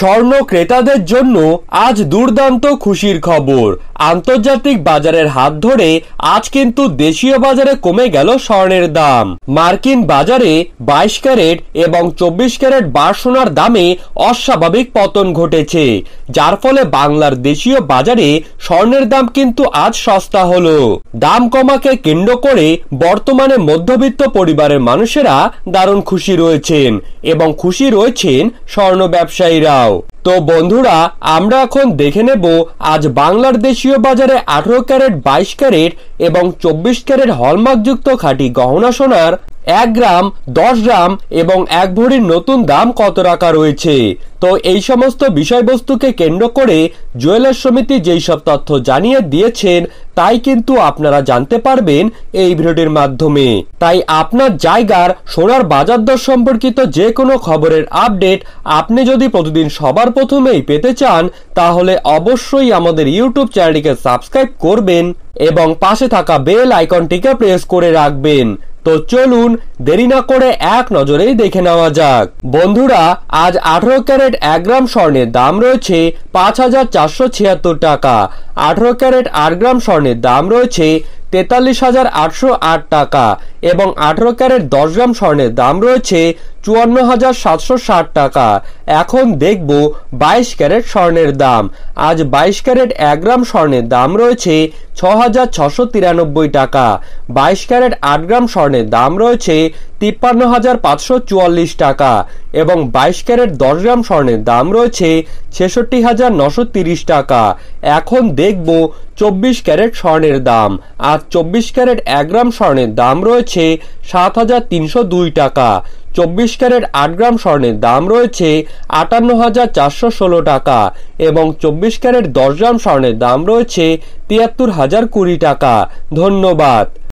স্বর্ণ ক্রেতাদের জন্য আজ দুর্দান্ত খুশির খবর আন্তর্জাতিক বাজারের হাত ধরে আজ কিন্তু দেশীয় বাজারে কমে গেল স্বর্ণের দাম মার্কিন বাজারে বাইশ ক্যারেট এবং চব্বিশ ক্যারেট বার সোনার দামে অস্বাভাবিক পতন ঘটেছে যার ফলে বাংলার দেশীয় বাজারে স্বর্ণের দাম কিন্তু আজ সস্তা হল দাম কমাকে কেন্দ্র করে বর্তমানে মধ্যবিত্ত পরিবারের মানুষেরা দারুণ খুশি রয়েছেন এবং খুশি রয়েছেন স্বর্ণ ব্যবসায়ীরাও তো বন্ধুরা আমরা এখন দেখে নেব আজ বাংলার দেশীয় বাজারে আঠেরো ক্যারেট বাইশ ক্যারেট এবং চব্বিশ ক্যারেট হলমার্কযুক্ত খাঁটি গহনা সোনার এক গ্রাম দশ গ্রাম এবং এক ভরির নতুন দাম কত টাকা রয়েছে তো এই সমস্ত বিষয়বস্তুকে কেন্দ্র করে জুয়েলার সমিতি যেই সব তথ্য জানিয়ে দিয়েছেন তাই কিন্তু আপনারা জানতে পারবেন এই ভিডিওটির মাধ্যমে তাই আপনার জায়গার সোনার বাজার দর সম্পর্কিত যে কোনো খবরের আপডেট আপনি যদি প্রতিদিন সবার প্রথমেই পেতে চান তাহলে অবশ্যই আমাদের ইউটিউব চ্যানেলটিকে সাবস্ক্রাইব করবেন এবং পাশে থাকা বেল আইকনটিকে প্রেস করে রাখবেন তো চলুন দেরি না করে এক নজরেই দেখে নেওয়া যাক বন্ধুরা আজ আঠারো ক্যারেট এক গ্রাম স্বর্ণের দাম রয়েছে পাঁচ হাজার চারশো ছিয়াত্তর টাকা আঠারো ক্যারেট আট গ্রাম স্বর্ণের দাম রয়েছে তেতাল্লিশ হাজার আটশো আট টাকা এবং আঠারো ক্যারেট দশ গ্রাম স্বর্ণের দাম রয়েছে চুয়ান্ন হাজার সাতশো ষাট টাকা এখন দেখব বাইশ ক্যারেট স্বর্ণের দাম আজ বাইশ ক্যারেট এক গ্রাম স্বর্ণের দাম রয়েছে ছ হাজার ছশো তিরানব্বই টাকা বাইশ ক্যারেট আট গ্রাম স্বর্ণের দাম রয়েছে তিপ্পান্ন হাজার পাঁচশো চুয়াল্লিশ টাকা এবং বাইশ ক্যারেট দশ গ্রাম স্বর্ণের দাম রয়েছে ছেষট্টি হাজার নশো তিরিশ টাকা এখন দেখব চব্বিশ ক্যারেট স্বর্ণের দাম আজ চব্বিশ ক্যারেট এক গ্রাম স্বর্ণের দাম রয়েছে সাত হাজার তিনশো দুই টাকা চব্বিশ ক্যারেট আট গ্রাম স্বর্ণের দাম রয়েছে আটান্ন হাজার চারশো ষোলো টাকা এবং চব্বিশ ক্যারেট দশ গ্রাম স্বর্ণের দাম রয়েছে তিয়াত্তর হাজার কুড়ি টাকা ধন্যবাদ